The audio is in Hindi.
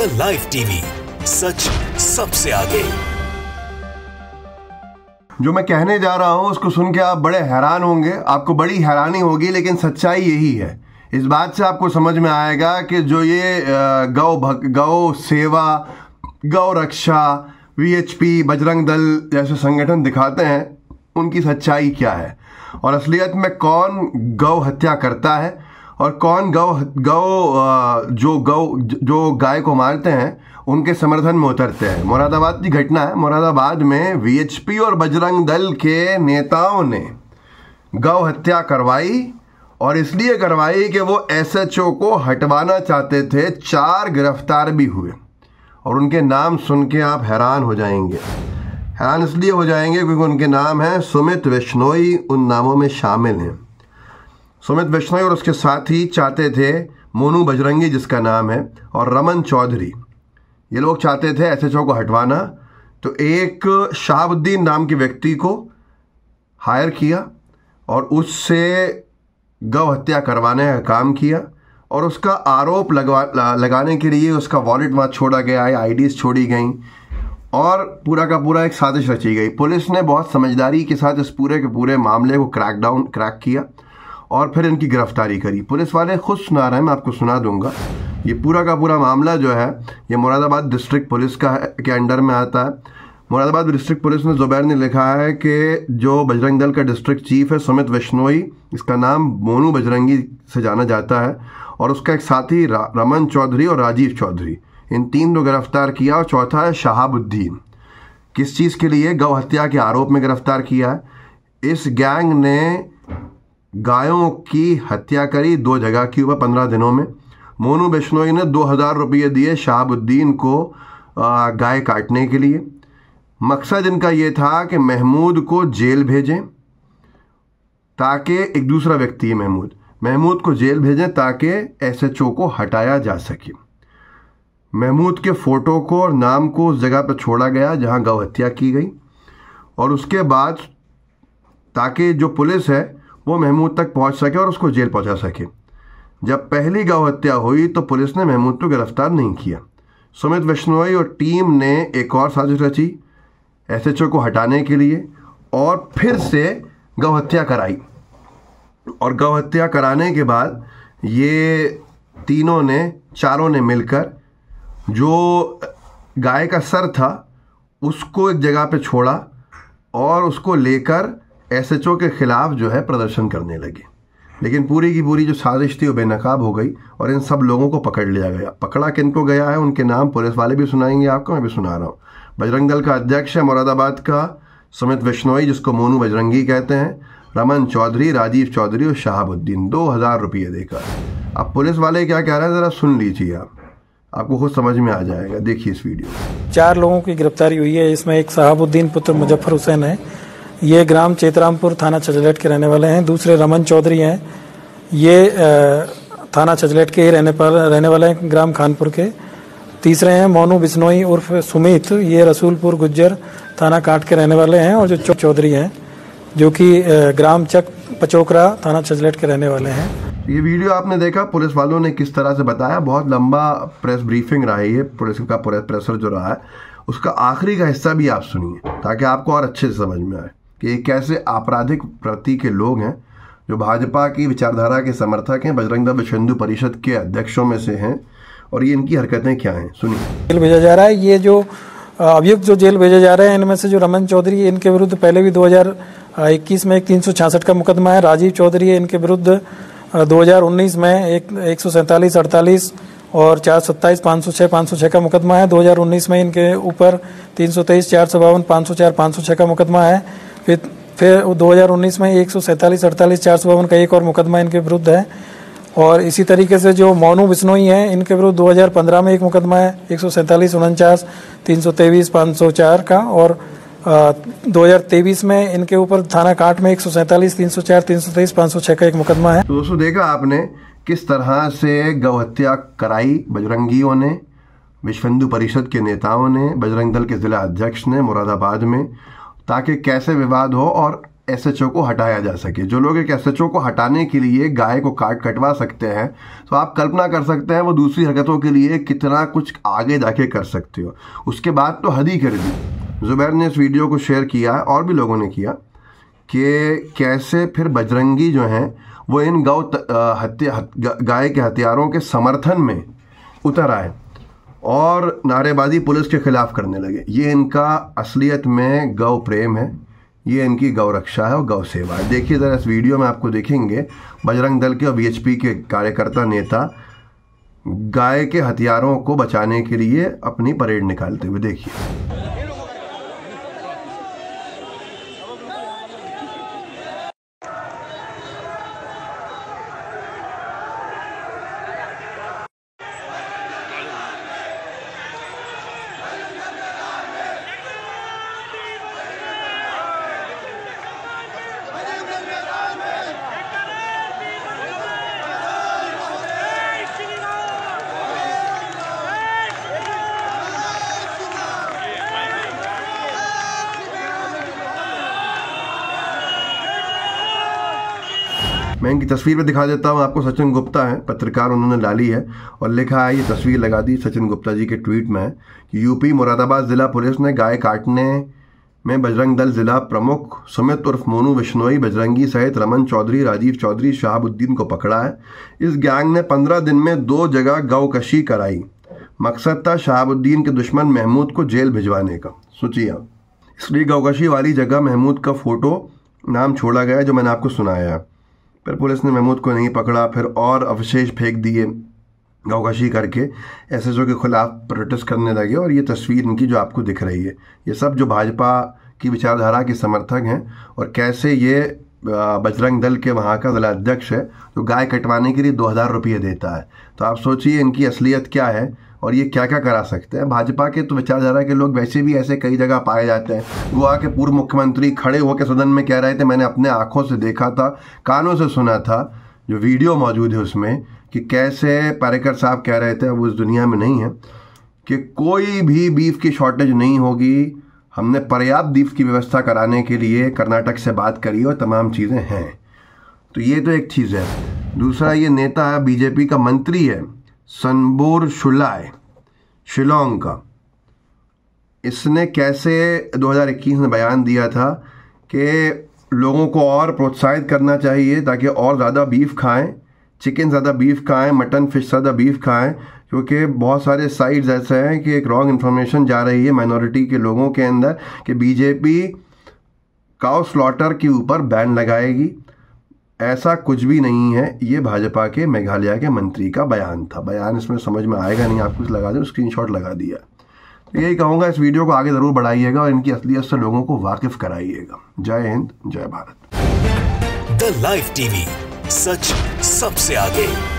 द लाइव टीवी सच सबसे आगे जो मैं कहने जा रहा हूं उसको सुन के आप बड़े हैरान होंगे आपको बड़ी हैरानी होगी लेकिन सच्चाई यही है इस बात से आपको समझ में आएगा कि जो ये गौ गौ सेवा गौ रक्षा वीएचपी बजरंग दल जैसे संगठन दिखाते हैं उनकी सच्चाई क्या है और असलियत में कौन गौ हत्या करता है और कौन गौ गौ जो गौ जो गाय को मारते हैं उनके समर्थन में उतरते हैं मुरादाबाद की घटना है मुरादाबाद में वीएचपी और बजरंग दल के नेताओं ने गौ हत्या करवाई और इसलिए करवाई कि वो एसएचओ को हटवाना चाहते थे चार गिरफ्तार भी हुए और उनके नाम सुन के आप हैरान हो जाएंगे हैरान इसलिए हो जाएंगे क्योंकि उनके नाम हैं सुमित विश्नोई उन नामों में शामिल हैं सुमित बिश्नोई और उसके साथ ही चाहते थे मोनू बजरंगी जिसका नाम है और रमन चौधरी ये लोग चाहते थे एस को हटवाना तो एक शाहबुद्दीन नाम के व्यक्ति को हायर किया और उससे गौ हत्या करवाने का काम किया और उसका आरोप लगवा लगाने के लिए उसका वॉलेट वहाँ छोड़ा गया है आईडीज छोड़ी गई और पूरा का पूरा एक साजिश रची गई पुलिस ने बहुत समझदारी के साथ इस पूरे के पूरे मामले को क्रैकडाउन क्रैक किया और फिर इनकी गिरफ्तारी करी पुलिस वाले खुद सुना रहे हैं मैं आपको सुना दूंगा ये पूरा का पूरा मामला जो है ये मुरादाबाद डिस्ट्रिक्ट पुलिस का के अंडर में आता है मुरादाबाद डिस्ट्रिक्ट पुलिस ने जुबैर ने लिखा है कि जो बजरंग दल का डिस्ट्रिक्ट चीफ है सुमित विश्नोई इसका नाम मोनू बजरंगी से जाना जाता है और उसका एक साथी रमन चौधरी और राजीव चौधरी इन तीन को गिरफ्तार किया और चौथा है शहाबुद्दीन किस चीज़ के लिए गौ हत्या के आरोप में गिरफ्तार किया है इस गैंग ने गायों की हत्या करी दो जगह के ऊपर पंद्रह दिनों में मोनू बिश्नोई ने दो हज़ार रुपये दिए शहाबुद्दीन को गाय काटने के लिए मकसद इनका ये था कि महमूद को जेल भेजें ताकि एक दूसरा व्यक्ति है महमूद महमूद को जेल भेजें ताकि एस एच ओ को हटाया जा सके महमूद के फ़ोटो को और नाम को उस जगह पर छोड़ा गया जहां गौ हत्या की गई और उसके बाद ताकि जो पुलिस है वो महमूद तक पहुंच सके और उसको जेल पहुंचा सके जब पहली गौ हत्या हुई तो पुलिस ने महमूद को गिरफ्तार नहीं किया सुमित विश्नोई और टीम ने एक और साजिश रची एस को हटाने के लिए और फिर से गौ हत्या कराई और गौ हत्या कराने के बाद ये तीनों ने चारों ने मिलकर जो गाय का सर था उसको एक जगह पे छोड़ा और उसको लेकर एसएचओ के ख़िलाफ़ जो है प्रदर्शन करने लगे लेकिन पूरी की पूरी जो साजिश थी वो बेनकाब हो गई और इन सब लोगों को पकड़ लिया गया पकड़ा किन को गया है उनके नाम पुलिस वाले भी सुनाएंगे आपको मैं भी सुना रहा हूँ बजरंग दल का अध्यक्ष है मुरादाबाद का सुमित विश्नोई जिसको मोनू बजरंगी कहते हैं रमन चौधरी राजीव चौधरी और शहाबुद्दीन दो हज़ार रुपये देकर अब पुलिस वाले क्या कह रहे हैं ज़रा सुन लीजिए आप आपको खुद समझ में आ जाएगा देखिए इस वीडियो चार लोगों की गिरफ्तारी हुई है इसमें एक शहाबुद्दीन पुत्र मुजफ्फर हुसैन है ये ग्राम चेतरामपुर थाना छजलेट के रहने वाले हैं दूसरे रमन चौधरी हैं ये थाना छजलेट के ही रहने पर रहने वाले हैं ग्राम खानपुर के तीसरे हैं मोनू बिश्नोई उर्फ सुमित ये रसूलपुर गुज्जर थाना काट के रहने वाले हैं और जो चौधरी हैं जो कि ग्राम चक पचोकरा थाना छजलेट के रहने वाले हैं ये वीडियो आपने देखा पुलिस वालों ने किस तरह से बताया बहुत लंबा प्रेस ब्रीफिंग रहा है ये पुलिस का प्रेसर जो रहा है उसका आखिरी का हिस्सा भी आप सुनिए ताकि आपको और अच्छे से समझ में आए कि कैसे आपराधिक प्रति के लोग हैं जो भाजपा की विचारधारा के समर्थक हैं बजरंग दल विश्व हिंदू परिषद के अध्यक्षों में से हैं और ये इनकी हरकतें क्या हैं सुनिए जेल भेजा जा रहा है ये जो अभियुक्त जो जेल भेजे जा रहे हैं इनमें से जो रमन चौधरी इनके विरुद्ध पहले भी 2021 में एक तीन का मुकदमा है राजीव चौधरी इनके विरुद्ध 2019 में एक एक और चार सत्ताईस पाँच सौ छः पाँच सौ छः का मुकदमा है 2019 में इनके ऊपर तीन सौ तेईस चार सौ बावन पाँच सौ चार पाँच सौ छः का मुकदमा है फिर फिर उन्नीस में एक सौ सैंतालीस अड़तालीस चार सौ बावन का एक और मुकदमा इनके विरुद्ध है और इसी तरीके से जो मोनू बिश्नोई हैं इनके विरुद्ध 2015 में एक मुकदमा है एक सौ सैंतालीस उनचास तीन सौ तेईस पाँच सौ चार का और दो हजार तेईस में इनके ऊपर थाना काट में एक सौ सैंतालीस तीन सौ चार तीन सौ तेईस पाँच सौ छः का एक मुकदमा है दोस्तों देखा आपने किस तरह से गौहत्या कराई बजरंगियों ने विश्व हिंदू परिषद के नेताओं ने बजरंग दल के जिला अध्यक्ष ने मुरादाबाद में ताकि कैसे विवाद हो और एस को हटाया जा सके जो लोग एक एस को हटाने के लिए गाय को काट कटवा सकते हैं तो आप कल्पना कर सकते हैं वो दूसरी हरकतों के लिए कितना कुछ आगे जाके कर सकते हो उसके बाद तो हद ही कर दी जुबैर ने इस वीडियो को शेयर किया और भी लोगों ने किया कि कैसे फिर बजरंगी जो हैं वो इन गौ हत्या गाय के हथियारों के समर्थन में उतर आए और नारेबाजी पुलिस के खिलाफ करने लगे ये इनका असलियत में गौ प्रेम है ये इनकी गौ रक्षा है और गौ सेवा है देखिए ज़रा इस वीडियो में आपको देखेंगे बजरंग दल के और बीएचपी के कार्यकर्ता नेता गाय के हथियारों को बचाने के लिए अपनी परेड निकालते हुए देखिए मैं इनकी तस्वीर पर दिखा देता हूँ आपको सचिन गुप्ता है पत्रकार उन्होंने डाली है और लिखा है ये तस्वीर लगा दी सचिन गुप्ता जी के ट्वीट में कि यूपी मुरादाबाद ज़िला पुलिस ने गाय काटने में बजरंग दल जिला प्रमुख सुमित उर्फ मोनू बिश्नोई बजरंगी सहित रमन चौधरी राजीव चौधरी शहाबुद्दीन को पकड़ा है इस गैंग ने पंद्रह दिन में दो जगह गौकशी कराई मकसद था शहाबुद्दीन के दुश्मन महमूद को जेल भिजवाने का सोचिए इसलिए गौकशी वाली जगह महमूद का फ़ोटो नाम छोड़ा गया जो मैंने आपको सुनाया है फिर पुलिस ने महमूद को नहीं पकड़ा फिर और अवशेष फेंक दिए गौकशी करके एस एस ओ के खिलाफ प्रोटेस्ट करने लगे और ये तस्वीर इनकी जो आपको दिख रही है ये सब जो भाजपा की विचारधारा के समर्थक हैं और कैसे ये बजरंग दल के वहाँ का जिला अध्यक्ष है जो गाय कटवाने के लिए दो हज़ार रुपये देता है तो आप सोचिए इनकी असलियत क्या है और ये क्या क्या करा सकते हैं भाजपा के तो विचारधारा के लोग वैसे भी ऐसे कई जगह पाए जाते हैं गोवा के पूर्व मुख्यमंत्री खड़े होकर सदन में कह रहे थे मैंने अपने आँखों से देखा था कानों से सुना था जो वीडियो मौजूद है उसमें कि कैसे पारेकर साहब कह रहे थे वो इस दुनिया में नहीं है कि कोई भी बीफ की शॉर्टेज नहीं होगी हमने पर्याप्त दीप की व्यवस्था कराने के लिए कर्नाटक से बात करी और तमाम चीज़ें हैं तो ये तो एक चीज़ है दूसरा ये नेता है बीजेपी का मंत्री है सनबोर शुलाय शिलोंग का इसने कैसे 2021 में बयान दिया था कि लोगों को और प्रोत्साहित करना चाहिए ताकि और ज़्यादा बीफ खाएं चिकन ज़्यादा बीफ खाएं मटन फिश ज़्यादा बीफ खाएं क्योंकि बहुत सारे साइड्स ऐसे हैं कि एक रॉन्ग इन्फॉर्मेशन जा रही है माइनॉरिटी के लोगों के अंदर कि बीजेपी काउ स्लॉटर के ऊपर बैन लगाएगी ऐसा कुछ भी नहीं है ये भाजपा के मेघालय के मंत्री का बयान था बयान इसमें समझ में आएगा नहीं आप कुछ लगा दो स्क्रीनशॉट लगा दिया तो यही कहूँगा इस वीडियो को आगे ज़रूर बढ़ाइएगा और इनकी असलियत से लोगों को वाकिफ कराइएगा जय हिंद जय भारत द लाइव टीवी सच सबसे आगे